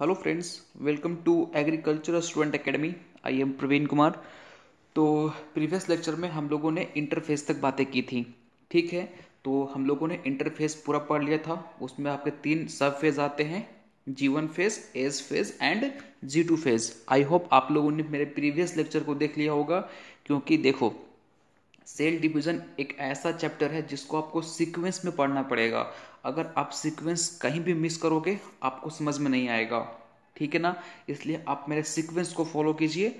hello friends welcome to agriculture student academy I am Praveen Kumar तो previous lecture में हम लोगों ने इंटरफेस तक बातें की थी ठीक है तो हम लोगों ने इंटरफेस पूरा पढ़ लिया था उसमें आपके तीन सब फेज आते हैं G one phase S phase and G two phase I hope आप लोगों ने मेरे प्रीवियस लेक्चर को देख लिया होगा क्योंकि देखो सेल डिवीजन एक ऐसा चैप्टर है जिसको आपको सीक्वेंस में पढ़ना पड़ेगा अगर आप सीक्वेंस कहीं भी मिस करोगे आपको समझ में नहीं आएगा ठीक है ना इसलिए आप मेरे सीक्वेंस को फॉलो कीजिए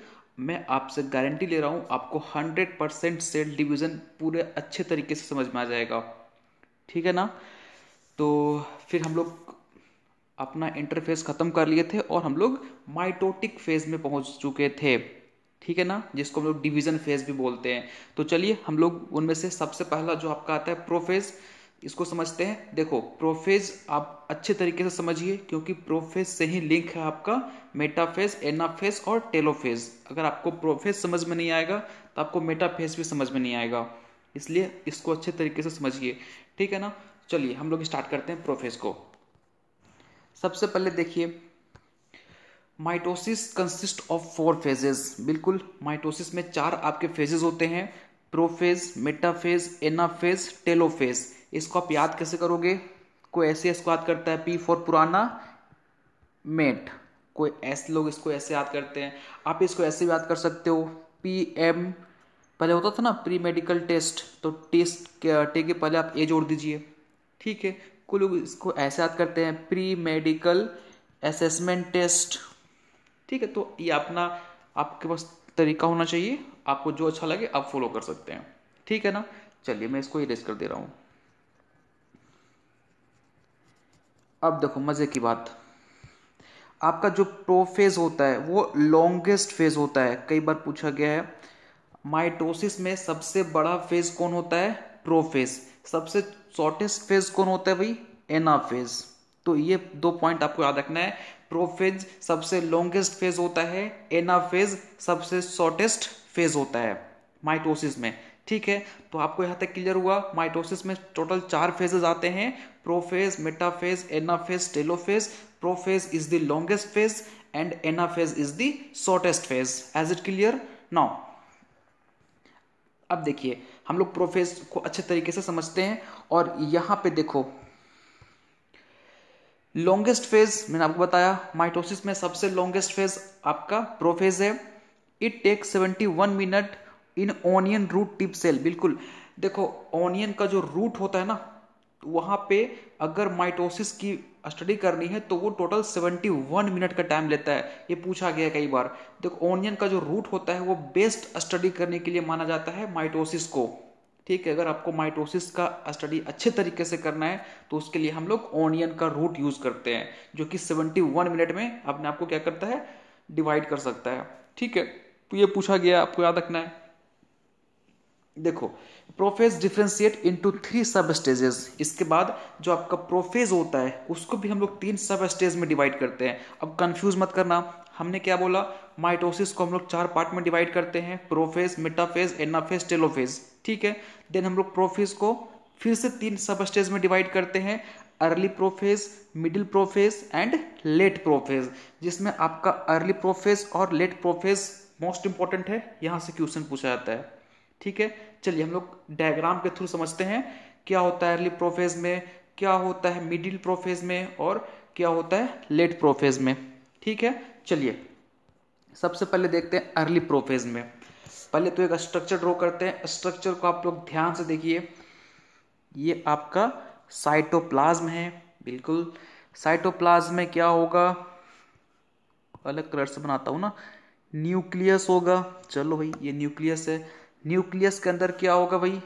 मैं आपसे गारंटी ले रहा हूँ आपको हंड्रेड परसेंट सेल डिवीज़न पूरे अच्छे तरीके से समझ में आ जाएगा ठीक है ना तो फिर हम लोग अपना इंटरफेस ख़त्म कर लिए थे और हम लोग माइटोटिक फेज में पहुँच चुके थे ठीक है ना जिसको हम लोग डिवीजन फेज भी बोलते हैं तो चलिए हम लोग उनमें से सबसे पहला जो आपका आता है प्रोफेज इसको समझते हैं देखो प्रोफेज आप अच्छे तरीके से समझिए क्योंकि प्रोफेज से ही लिंक है आपका मेटाफेज एनाफेज और टेलोफेज अगर आपको प्रोफेज समझ में नहीं आएगा तो आपको मेटाफेज भी समझ में नहीं आएगा इसलिए इसको अच्छे तरीके से समझिए ठीक है ना चलिए हम लोग स्टार्ट करते हैं प्रोफेज को सबसे पहले देखिए mitosis consist of four phases बिल्कुल माइटोसिस में चार आपके फेजेस होते हैं प्रोफेज मेटाफेज एनाफेज टेलोफेज इसको आप याद कैसे करोगे कोई ऐसे इसको याद करता है पी फॉर पुराना मेट कोई ऐसे लोग इसको ऐसे याद करते हैं आप इसको ऐसे याद कर सकते हो पी एम पहले होता था ना प्री मेडिकल टेस्ट तो टेस्ट टे के पहले आप ए जोड़ दीजिए ठीक है कुछ लोग इसको ऐसे याद करते हैं प्री मेडिकल असेसमेंट टेस्ट ठीक है तो ये अपना आपके पास तरीका होना चाहिए आपको जो अच्छा लगे आप फॉलो कर सकते हैं ठीक है ना चलिए मैं इसको इरेज कर दे रहा हूँ अब देखो मज़े की बात आपका जो प्रो फेज होता है वो लॉन्गेस्ट फेज होता है कई बार पूछा गया है माइटोसिस में सबसे बड़ा फेज कौन होता है प्रो फेज सबसे शॉर्टेस्ट फेज कौन होता है भाई एना फेज तो ये दो पॉइंट आपको याद रखना है प्रोफेज सबसे लॉन्गेस्ट फेज होता है एनाफेज सबसे शॉर्टेस्ट फेज होता है माइटोसिस में ठीक है तो आपको यहाँ तक क्लियर हुआ माइटोसिस में टोटल चार फेजेस आते हैं prophase metaphase anaphase telophase prophase is the longest phase and anaphase is the shortest phase is it clear now अब देखिए हम लोग प्रोफेज को अच्छे तरीके से समझते हैं और यहाँ पे देखो लॉन्गेस्ट फेज मैंने आपको बताया माइटोसिस में सबसे लॉन्गेस्ट फेज आपका प्रोफेज है it take 71 minute in onion root tip cell बिल्कुल देखो ऑनियन का जो रूट होता है ना वहां पे अगर माइटोसिस की स्टडी करनी है तो वो टोटल 71 मिनट का टाइम लेता है ये पूछा गया कई बार देखो ऑनियन का जो रूट होता है वो बेस्ट स्टडी करने के लिए माना जाता है माइटोसिस को ठीक है अगर आपको माइटोसिस का स्टडी अच्छे तरीके से करना है तो उसके लिए हम लोग ऑनियन का रूट यूज करते हैं जो कि 71 मिनट में अपने आपको क्या करता है डिवाइड कर सकता है ठीक है तो ये पूछा गया आपको याद रखना है देखो prophase differentiate into three sub stages इसके बाद जो आपका प्रोफेज होता है उसको भी हम लोग तीन सब स्टेज में डिवाइड करते हैं अब कंफ्यूज मत करना हमने क्या बोला माइटोसिस को हम लोग चार पार्ट में डिवाइड करते हैं प्रोफेज मिटाफेज एनाफेज टेलोफेज ठीक है देन हम लोग प्रोफेज को फिर से तीन सब स्टेज में डिवाइड करते हैं early prophase middle prophase and late prophase जिसमें आपका अर्ली प्रोफेज और लेट प्रोफेज मोस्ट इंपॉर्टेंट है यहाँ से क्वेश्चन पूछा जाता है ठीक है चलिए हम लोग डायग्राम के थ्रू समझते हैं क्या होता है अर्ली प्रोफेज में क्या होता है मिडिल प्रोफेज में और क्या होता है लेट प्रोफेज में ठीक है चलिए सबसे पहले देखते हैं अर्ली प्रोफेज में पहले तो एक स्ट्रक्चर ड्रॉ करते हैं स्ट्रक्चर को आप लोग ध्यान से देखिए ये आपका साइटोप्लाज्म है बिल्कुल साइटोप्लाज्म में क्या होगा अलग कलर से बनाता हूँ ना न्यूक्लियस होगा चलो भाई ये न्यूक्लियस है न्यूक्लियस के अंदर क्या होगा भाई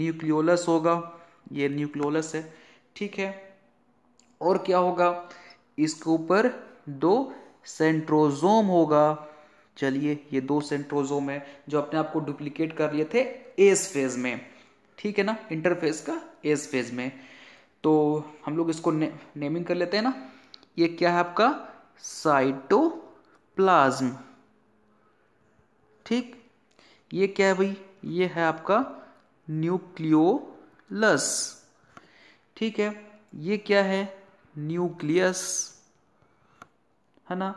न्यूक्लियोलस होगा ये न्यूक्लियोलस है ठीक है और क्या होगा इसके ऊपर दो सेंट्रोजोम होगा चलिए ये दो सेंट्रोजोम है जो अपने आप को डुप्लीकेट कर लिए थे एस फेज में ठीक है ना इंटरफेज का एस फेज में तो हम लोग इसको ने, नेमिंग कर लेते हैं ना ये क्या है आपका साइटोप्लाज्म ठीक ये क्या है भाई ये है आपका न्यूक्लियोलस ठीक है ये क्या है न्यूक्लियस है ना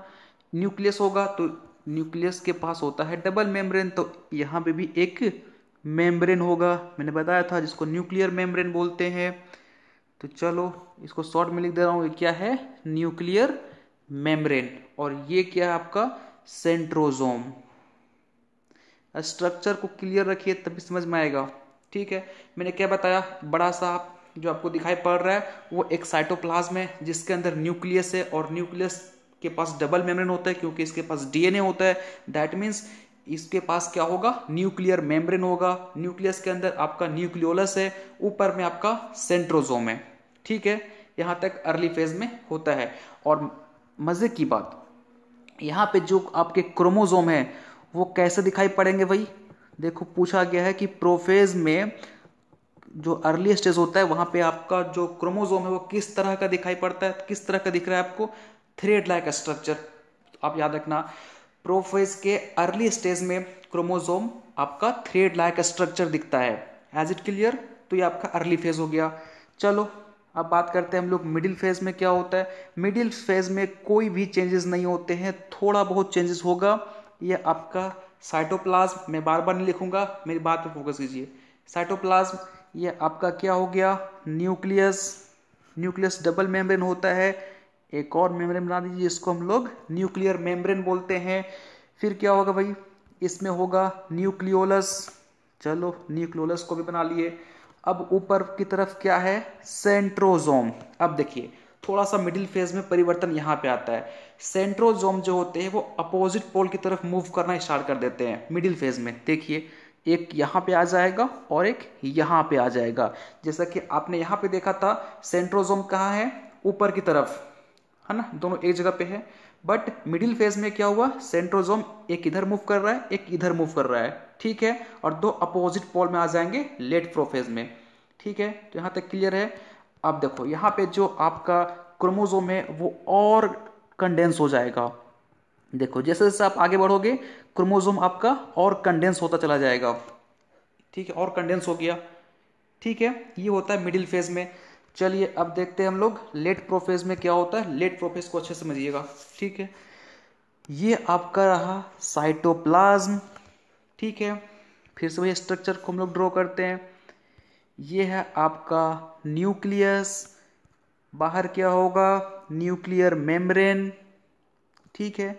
न्यूक्लियस होगा तो न्यूक्लियस के पास होता है डबल मेम्ब्रेन तो यहाँ पे भी एक मेम्ब्रेन होगा मैंने बताया था जिसको न्यूक्लियर मेम्ब्रेन बोलते हैं तो चलो इसको शॉर्ट में लिख दे रहा हूँ क्या है न्यूक्लियर मेम्ब्रेन और ये क्या है आपका सेंट्रोजोम स्ट्रक्चर को क्लियर रखिए तभी समझ में आएगा ठीक है मैंने क्या बताया बड़ा सा जो आपको दिखाई पड़ रहा है वो एक साइटोप्लाज्म है जिसके अंदर न्यूक्लियस है और न्यूक्लियस के पास डबल मेम्ब्रेन होता है क्योंकि इसके पास डीएनए होता है दैट मीन्स इसके पास क्या होगा न्यूक्लियर मेम्ब्रेन होगा न्यूक्लियस के अंदर आपका न्यूक्लियोलस है ऊपर में आपका सेंट्रोजोम है ठीक है यहाँ तक अर्ली फेज में होता है और मज़े की बात यहाँ पे जो आपके क्रोमोजोम है वो कैसे दिखाई पड़ेंगे भाई देखो पूछा गया है कि प्रोफेज में जो अर्ली स्टेज होता है वहां पे आपका जो क्रोमोजोम है वो किस तरह का दिखाई पड़ता है किस तरह का दिख रहा है आपको थ्रेड लाइक स्ट्रक्चर आप याद रखना प्रोफेज के अर्ली स्टेज में क्रोमोजोम आपका थ्रेड लाइक स्ट्रक्चर दिखता है एज इट क्लियर तो ये आपका अर्ली फेज हो गया चलो अब बात करते हैं हम लोग मिडिल फेज में क्या होता है मिडिल फेज में कोई भी चेंजेस नहीं होते हैं थोड़ा बहुत चेंजेस होगा ये आपका साइटोप्लाज्म मैं बार बार नहीं लिखूंगा मेरी बात पर फोकस कीजिए साइटोप्लाज्म ये आपका क्या हो गया न्यूक्लियस न्यूक्लियस डबल मेम्ब्रेन होता है एक और मेम्ब्रेन बना दीजिए इसको हम लोग न्यूक्लियर मेम्ब्रेन बोलते हैं फिर क्या होगा भाई इसमें होगा न्यूक्लियोलस चलो न्यूक्लियोलस को भी बना लिए अब ऊपर की तरफ क्या है सेंट्रोजोम अब देखिए थोड़ा सा मिडिल फेज में परिवर्तन यहाँ पे आता है सेंट्रोजोम जो होते हैं वो अपोजिट पोल की तरफ मूव करना स्टार्ट कर देते हैं मिडिल फेज में देखिए एक यहाँ पे आ जाएगा और एक यहाँ पे आ जाएगा जैसा कि आपने यहाँ पे देखा था सेंट्रोजोम कहाँ है ऊपर की तरफ है ना दोनों एक जगह पे है बट मिडिल फेज में क्या हुआ सेंट्रोजोम एक इधर मूव कर रहा है एक इधर मूव कर रहा है ठीक है और दो अपोजिट पोल में आ जाएंगे लेट प्रोफेज में ठीक है तो यहाँ तक क्लियर है अब देखो यहाँ पे जो आपका क्रोमोजोम है वो और कंडेंस हो जाएगा देखो जैसे जैसे आप आगे बढ़ोगे क्रोमोजोम आपका और कंडेंस होता चला जाएगा ठीक है और कंडेंस हो गया ठीक है ये होता है मिडिल फेज में चलिए अब देखते हैं हम लोग लेट प्रोफेज में क्या होता है लेट प्रोफेज को अच्छे समझिएगा ठीक है ये आपका रहा साइटोप्लाज्म ठीक है फिर से वही स्ट्रक्चर को हम लोग ड्रॉ करते हैं ये है आपका न्यूक्लियस बाहर क्या होगा न्यूक्लियर मेम्ब्रेन ठीक है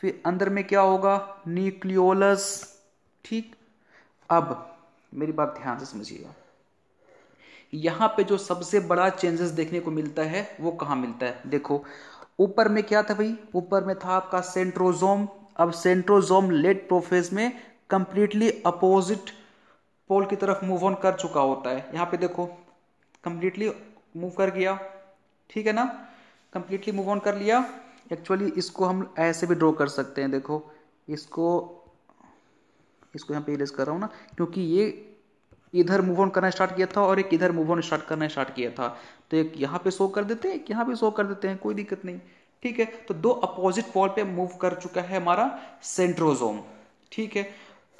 फिर अंदर में क्या होगा न्यूक्लियोलस ठीक अब मेरी बात ध्यान से समझिएगा यहाँ पे जो सबसे बड़ा चेंजेस देखने को मिलता है वो कहाँ मिलता है देखो ऊपर में क्या था भाई ऊपर में था आपका सेंट्रोजोम अब सेंट्रोजोम लेट प्रोफेज में कंप्लीटली अपोजिट पोल की तरफ मूव ऑन कर चुका होता है यहाँ पे देखो कंप्लीटली मूव कर गया ठीक है ना कंप्लीटली मूव ऑन कर लिया एक्चुअली इसको हम ऐसे भी ड्रॉ कर सकते हैं देखो इसको इसको यहाँ पे इरेज कर रहा हूँ ना क्योंकि ये इधर मूव ऑन करना स्टार्ट किया था और एक इधर मूव ऑन स्टार्ट करना स्टार्ट किया था तो एक यहाँ पे शो कर देते हैं यहाँ पे शो कर देते हैं कोई दिक्कत नहीं ठीक है तो दो अपोजिट पॉल पे मूव कर चुका है हमारा सेंट्रोजोम ठीक है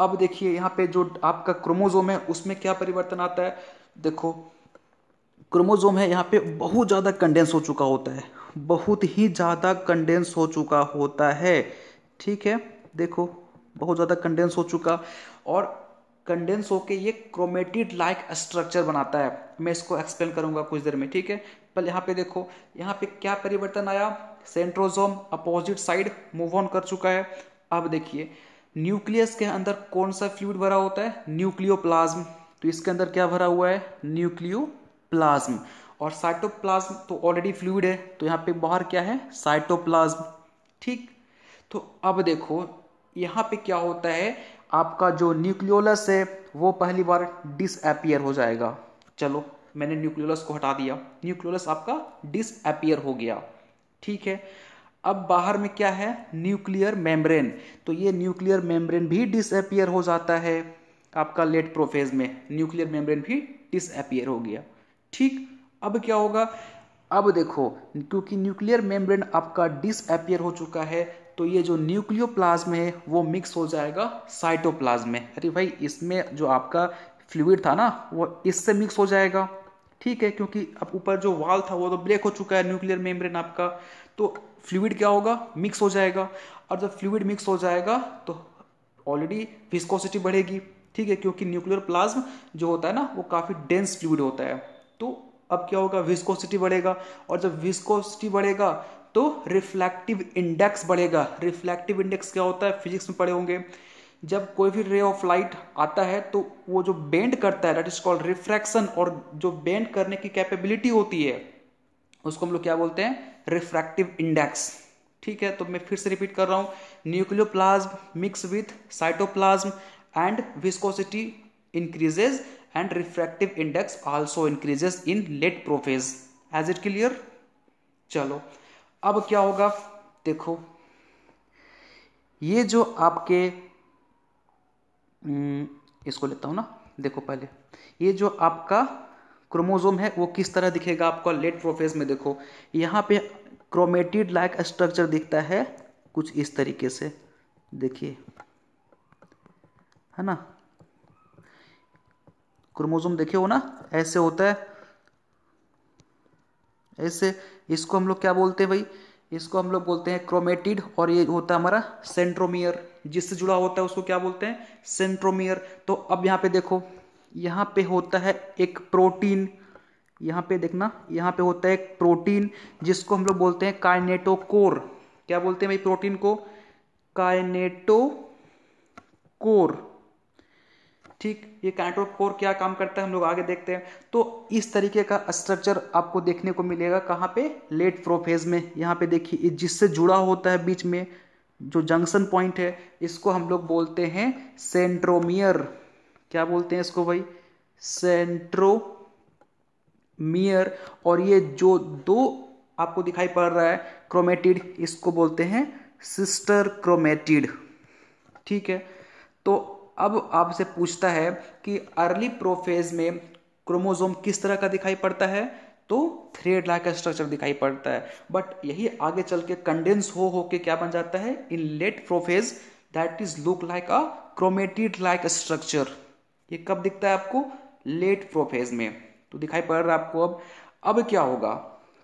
अब देखिए यहाँ पे जो आपका क्रोमोजोम है उसमें क्या परिवर्तन आता है देखो क्रोमोजोम है यहाँ पे बहुत ज़्यादा कंडेंस हो चुका होता है बहुत ही ज़्यादा कंडेंस हो चुका होता है ठीक है देखो बहुत ज़्यादा कंडेंस हो चुका और कंडेंस होके ये क्रोमेटिड लाइक स्ट्रक्चर बनाता है मैं इसको एक्सप्लेन करूंगा कुछ देर में ठीक है पर यहाँ पे देखो यहाँ पे क्या परिवर्तन आया centrosome opposite side move on कर चुका है अब देखिए न्यूक्लियस के अंदर कौन सा फ्लूड भरा होता है न्यूक्लियोप्लाज्म तो इसके अंदर क्या भरा हुआ है न्यूक्लियोप्लाज्म और साइटोप्लाज्म तो ऑलरेडी फ्लूड है तो यहाँ पे बाहर क्या है साइटोप्लाज्म ठीक तो अब देखो यहाँ पे क्या होता है आपका जो न्यूक्लियोलस है वो पहली बार डिसअपियर हो जाएगा चलो मैंने न्यूक्लियोलस को हटा दिया न्यूक्लियोलस आपका डिसअपियर हो गया ठीक है अब बाहर में क्या है न्यूक्लियर मेम्ब्रेन तो ये न्यूक्लियर मेम्ब्रेन भी डिसअपियर हो जाता है आपका लेट प्रोफेज में न्यूक्लियर मेम्ब्रेन भी डिसअपियर हो गया ठीक अब क्या होगा अब देखो क्योंकि न्यूक्लियर मेम्ब्रेन आपका डिसअपियर हो चुका है तो ये जो न्यूक्लियोप्लाज्म है वो मिक्स हो जाएगा साइटोप्लाज्म में अरे भाई इसमें जो आपका फ्लूड था ना वो इससे मिक्स हो जाएगा ठीक है क्योंकि अब ऊपर जो वाल था वो तो ब्रेक हो चुका है न्यूक्लियर मेम्ब्रेन आपका तो फ्लूड क्या होगा मिक्स हो जाएगा और जब फ्लूड मिक्स हो जाएगा तो ऑलरेडी विस्कोसिटी बढ़ेगी ठीक है क्योंकि न्यूक्लियर प्लाज्म जो होता है ना वो काफ़ी डेंस फ्लूड होता है तो अब क्या होगा विस्कोसिटी बढ़ेगा और जब विस्कोसिटी बढ़ेगा तो रिफ्लेक्टिव इंडेक्स बढ़ेगा रिफ्लेक्टिव इंडेक्स क्या होता है फिजिक्स में पढ़े होंगे जब कोई भी रे ऑफ लाइट आता है तो वो जो बेंड करता है दैट इज कॉल्ड रिफ्रैक्शन और जो बेंड करने की कैपेबिलिटी होती है उसको हम लोग क्या बोलते हैं रिफ्रैक्टिव इंडेक्स ठीक है तो मैं फिर से रिपीट कर रहा हूँ nucleoplasm mix with cytoplasm and viscosity increases and refractive index also increases in late prophase is it clear चलो अब क्या होगा देखो ये जो आपके हम्म, इसको लेता हूं ना देखो पहले ये जो आपका क्रोमोजोम है वो किस तरह दिखेगा आपका लेट प्रोफेज में देखो यहां पे क्रोमेटिड लाइक स्ट्रक्चर दिखता है कुछ इस तरीके से देखिए है ना क्रोमोजोम देखे हो ना ऐसे होता है ऐसे इसको हम लोग क्या बोलते हैं भाई इसको हम लोग बोलते हैं क्रोमेटिड और ये होता है हमारा सेंट्रोमियर जिससे जुड़ा होता है उसको क्या बोलते हैं सेंट्रोमियर तो अब यहाँ पे देखो यहाँ पे होता है एक प्रोटीन यहाँ पे देखना यहाँ पे होता है एक प्रोटीन जिसको हम लोग बोलते हैं काइनेटोकोर क्या बोलते हैं भाई प्रोटीन को काइनेटोकोर ठीक ये काइनेटोक कोर क्या काम करता है हम लोग आगे देखते हैं तो इस तरीके का स्ट्रक्चर आपको देखने को मिलेगा कहाँ पे लेट प्रोफेज में यहाँ पे देखिए जिससे जुड़ा होता है बीच में जो जंक्शन पॉइंट है इसको हम लोग बोलते हैं सेंट्रोमियर क्या बोलते हैं इसको भाई सेंट्रोमियर और ये जो दो आपको दिखाई पड़ रहा है क्रोमेटिड इसको बोलते हैं सिस्टर क्रोमेटिड ठीक है तो अब आपसे पूछता है कि अर्ली प्रोफेज में क्रोमोजोम किस तरह का दिखाई पड़ता है तो थ्रेड लाइक स्ट्रक्चर दिखाई पड़ता है बट यही आगे चल के कंडेंस हो हो के क्या बन जाता है in late prophase that is look like a chromatid like structure ये कब दिखता है आपको लेट प्रोफेज में तो दिखाई पड़ रहा है आपको अब अब क्या होगा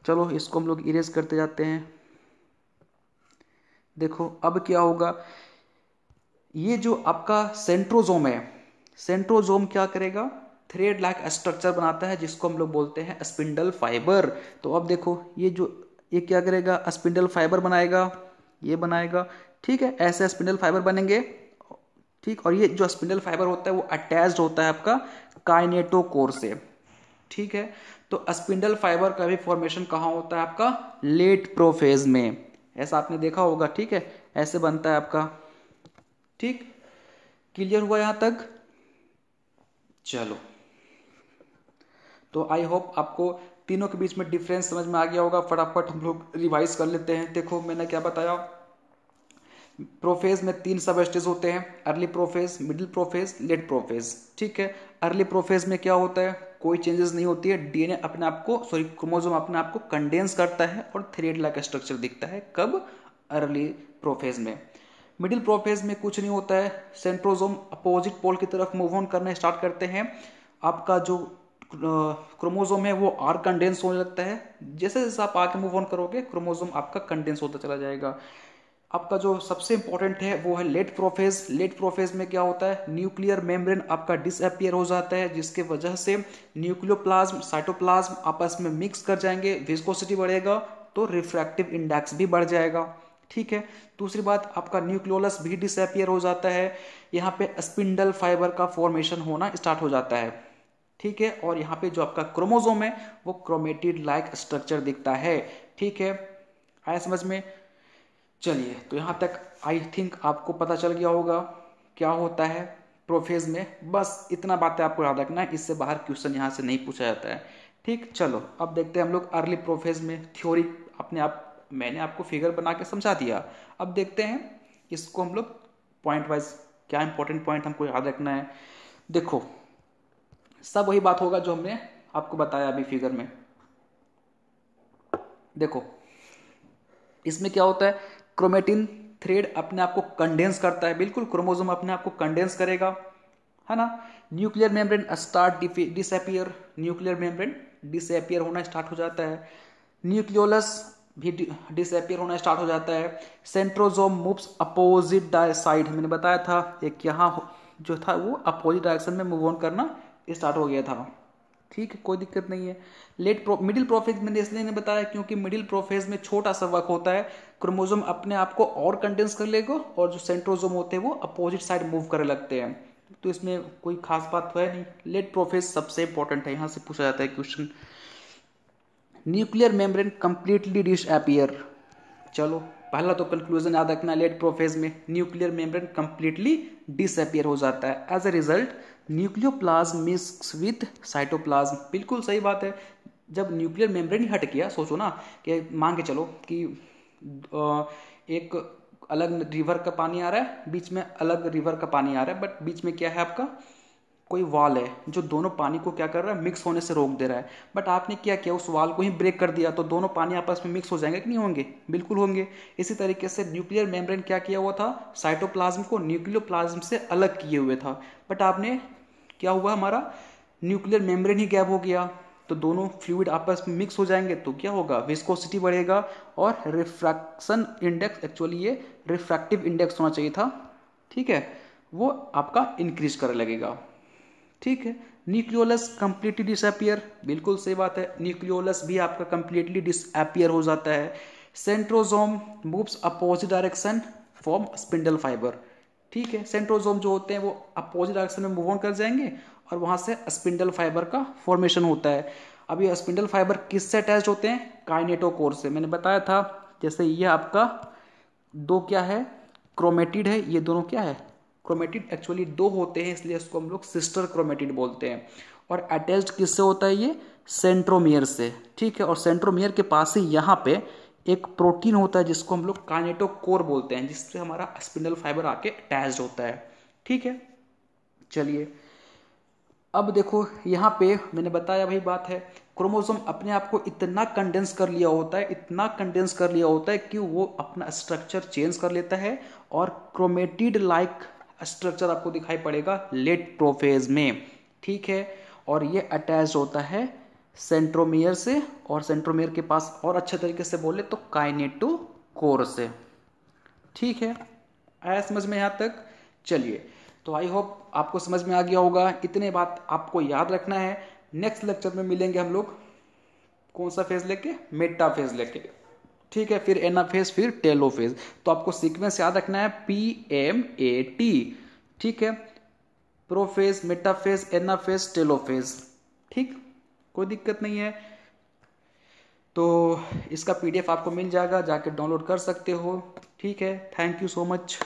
चलो इसको हम लोग इरेज करते जाते हैं देखो अब क्या होगा ये जो आपका सेंट्रोजोम है सेंट्रोजोम क्या करेगा थ्रेड लाइक स्ट्रक्चर बनाता है जिसको हम लोग बोलते हैं स्पिंडल फाइबर तो अब देखो ये जो ये क्या करेगा स्पिंडल फाइबर बनाएगा ये बनाएगा ठीक है ऐसे स्पिंडल फाइबर बनेंगे ठीक और ये जो स्पिंडल फाइबर होता है वो अटैच्ड होता है आपका काइनेटो कोर से ठीक है तो स्पिंडल फाइबर का भी फॉर्मेशन कहाँ होता है आपका लेट प्रोफेज में ऐसा आपने देखा होगा ठीक है ऐसे बनता है आपका ठीक क्लियर हुआ यहां तक चलो तो आई होप आपको तीनों के बीच में डिफरेंस समझ में आ गया होगा फटाफट हम लोग रिवाइज कर लेते हैं देखो मैंने क्या बताया प्रोफेज में तीन सब स्टेज होते हैं early prophase middle prophase late prophase ठीक है अर्ली प्रोफेज में क्या होता है कोई चेंजेस नहीं होती है डीएनए अपने आप को सॉरी क्रोमोजोम अपने आप को कंडेंस करता है और थ्रेड लाइक स्ट्रक्चर दिखता है कब अर्ली प्रोफेज में मिडिल प्रोफेज में कुछ नहीं होता है सेंट्रोजोम अपोजिट पोल की तरफ मूव ऑन करना स्टार्ट करते हैं आपका जो क्रोमोजोम है वो आर कंडेंस होने लगता है जैसे जैसे आप आके मूव ऑन करोगे क्रोमोजोम आपका कंडेंस होता चला जाएगा आपका जो सबसे इंपॉर्टेंट है वो है लेट प्रोफेज लेट प्रोफेज में क्या होता है न्यूक्लियर मेम्ब्रेन आपका डिसअपियर हो जाता है जिसके वजह से न्यूक्लियोप्लाज्म साइटोप्लाज्म आपस में मिक्स कर जाएंगे विस्कोसिटी बढ़ेगा तो रिफ्रैक्टिव इंडेक्स भी बढ़ जाएगा ठीक है दूसरी बात आपका न्यूक्लियोलस भी डिसअपियर हो जाता है यहाँ पे स्पिंडल फाइबर का फॉर्मेशन होना स्टार्ट हो जाता है ठीक है और यहाँ पे जो आपका क्रोमोजोम है वो क्रोमेटिड लाइक स्ट्रक्चर दिखता है ठीक है आया समझ में चलिए तो यहाँ तक आई थिंक आपको पता चल गया होगा क्या होता है प्रोफेज में बस इतना बातें आपको याद रखना है इससे बाहर क्वेश्चन यहाँ से नहीं पूछा जाता है ठीक चलो अब देखते हैं हम लोग अर्ली प्रोफेज में थ्योरी अपने आप मैंने आपको फिगर बना के समझा दिया अब देखते हैं इसको हम लोग पॉइंट वाइज क्या इंपॉर्टेंट पॉइंट हमको याद रखना है देखो सब वही बात होगा जो हमने आपको बताया अभी फिगर में देखो इसमें क्या होता है क्रोमेटिन थ्रेड अपने आप को कंडेंस करता है बिल्कुल क्रोमोजोम अपने आप को कंडेंस करेगा है ना nuclear membrane start disappear nuclear membrane disappear होना स्टार्ट हो जाता है न्यूक्लियोलस भी डिसअपियर होना स्टार्ट हो जाता है सेंट्रोजोम मूव्स अपोजिट साइड मैंने बताया था एक यहाँ जो था वो अपोजिट डायरेक्शन में मूव ऑन करना स्टार्ट हो गया था ठीक है कोई दिक्कत नहीं है लेट प्रो मिडिल प्रोफेज मैंने इसलिए नहीं बताया क्योंकि मिडिल प्रोफेज में छोटा सा वक़ होता है क्रोमोजोम अपने आप को और कंडेंस कर लेगा और जो सेंट्रोजोम होते हैं वो अपोजिट साइड मूव करने लगते हैं तो इसमें कोई खास बात तो है नहीं लेट प्रोफेज सबसे इंपॉर्टेंट है यहाँ से पूछा जाता है question nuclear membrane completely disappear चलो पहला तो कंक्लूजन याद रखना लेट प्रोफेज में न्यूक्लियर मेम्ब्रेन कंप्लीटली डिसअपियर हो जाता है as a result nucleoplasm mix with cytoplasm बिल्कुल सही बात है जब न्यूक्लियर मेम्ब्रेन ही हट गया सोचो ना कि मान के चलो कि एक अलग रिवर का पानी आ रहा है बीच में अलग रिवर का पानी आ रहा है बट बीच में क्या है आपका कोई वाल है जो दोनों पानी को क्या कर रहा है मिक्स होने से रोक दे रहा है बट आपने क्या किया उस वाल को ही ब्रेक कर दिया तो दोनों पानी आपस में मिक्स हो जाएंगे कि नहीं होंगे बिल्कुल होंगे इसी तरीके से न्यूक्लियर मेम्ब्रेन क्या किया हुआ था साइटोप्लाज्म को न्यूक्लियोप्लाज्म से अलग किए हुए था बट आपने क्या हुआ हमारा न्यूक्लियर मेम्ब्रेन ही गैप हो गया तो दोनों फ्लूड आपस में मिक्स हो जाएंगे तो क्या होगा विस्कोसिटी बढ़ेगा और रिफ्रैक्शन इंडेक्स एक्चुअली ये रिफ्रैक्टिव इंडेक्स होना चाहिए था ठीक है वो आपका इंक्रीज करने लगेगा ठीक है न्यूक्लियोलस कंप्लीटली डिसअपियर बिल्कुल सही बात है न्यूक्लियोलस भी आपका कंप्लीटली डिसअपियर हो जाता है centrosome moves opposite direction form spindle fibre ठीक है सेंट्रोजोम जो होते हैं वो अपोजिट डायरेक्शन में मूव ऑन कर जाएंगे और वहाँ से स्पिंडल फाइबर का फॉर्मेशन होता है अब ये स्पिंडल फाइबर किससे अटैच होते हैं काइनेटो कोर से मैंने बताया था जैसे ये आपका दो क्या है क्रोमेटिड है ये दोनों क्या है क्रोमेटिड एक्चुअली दो होते हैं इसलिए इसको हम लोग सिस्टर क्रोमेटिड बोलते हैं और अटैच्ड किससे होता है ये सेंट्रोमियर से ठीक है और सेंट्रोमियर के पास ही यहाँ पे एक प्रोटीन होता है जिसको हम लोग कानेटो कोर बोलते हैं जिससे हमारा स्पिनल फाइबर आके अटैच होता है ठीक है चलिए अब देखो यहाँ पे मैंने बताया वही बात है क्रोमोसोम अपने आप को इतना कंडेंस कर लिया होता है इतना कंडेंस कर लिया होता है कि वो अपना स्ट्रक्चर चेंज कर लेता है और क्रोमेटिड लाइक -like स्ट्रक्चर आपको दिखाई पड़ेगा लेट प्रोफेज में ठीक है और ये अटैच होता है सेंट्रोमियर से और सेंट्रोमियर के पास और अच्छे तरीके से बोले तो काइनेटो कोर से ठीक है आया समझ में यहाँ तक चलिए तो आई होप आपको समझ में आ गया होगा इतने बात आपको याद रखना है नेक्स्ट लेक्चर में मिलेंगे हम लोग कौन सा फेज लेके मेटा फेज लेके ठीक है फिर एनाफेज फिर टेलोफेज तो आपको सीक्वेंस याद रखना है पी एम ए टी ठीक है प्रोफेज मेटाफेज एनाफेज टेलोफेज ठीक कोई दिक्कत नहीं है तो इसका पीडीएफ आपको मिल जाएगा जाके डाउनलोड कर सकते हो ठीक है थैंक यू सो मच